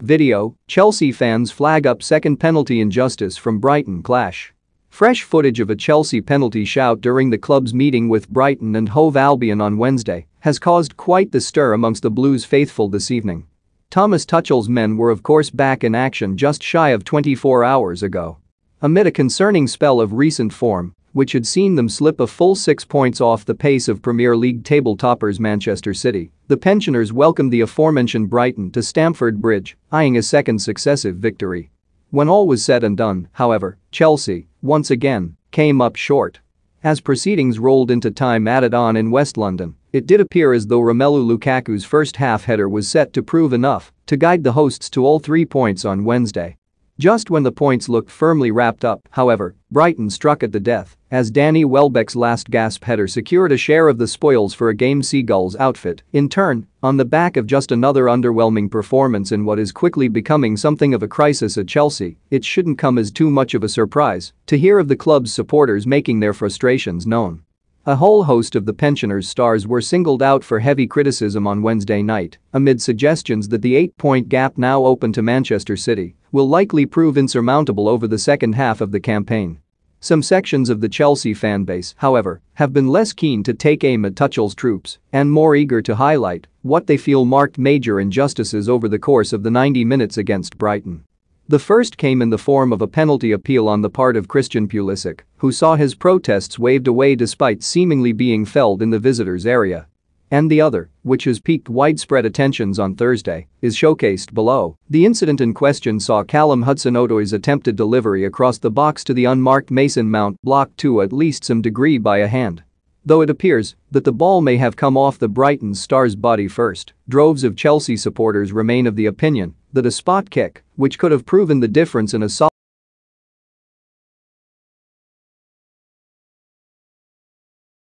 Video, Chelsea fans flag up second penalty injustice from Brighton clash. Fresh footage of a Chelsea penalty shout during the club's meeting with Brighton and Hove Albion on Wednesday has caused quite the stir amongst the Blues faithful this evening. Thomas Tuchel's men were of course back in action just shy of 24 hours ago. Amid a concerning spell of recent form, which had seen them slip a full six points off the pace of Premier League table toppers Manchester City, the pensioners welcomed the aforementioned Brighton to Stamford Bridge, eyeing a second successive victory. When all was said and done, however, Chelsea, once again, came up short. As proceedings rolled into time added on in West London, it did appear as though Romelu Lukaku's first half header was set to prove enough to guide the hosts to all three points on Wednesday. Just when the points looked firmly wrapped up, however, Brighton struck at the death as Danny Welbeck's last gasp header secured a share of the spoils for a game Seagulls outfit, in turn, on the back of just another underwhelming performance in what is quickly becoming something of a crisis at Chelsea, it shouldn't come as too much of a surprise to hear of the club's supporters making their frustrations known. A whole host of the pensioners' stars were singled out for heavy criticism on Wednesday night, amid suggestions that the eight-point gap now open to Manchester City will likely prove insurmountable over the second half of the campaign. Some sections of the Chelsea fan base, however, have been less keen to take aim at Tuchel's troops and more eager to highlight what they feel marked major injustices over the course of the 90 minutes against Brighton. The first came in the form of a penalty appeal on the part of Christian Pulisic, who saw his protests waved away despite seemingly being felled in the visitors' area. And the other, which has piqued widespread attentions on Thursday, is showcased below. The incident in question saw Callum Hudson-Odoi's attempted delivery across the box to the unmarked Mason Mount blocked to at least some degree by a hand though it appears that the ball may have come off the Brighton star's body first. Droves of Chelsea supporters remain of the opinion that a spot kick, which could have proven the difference in a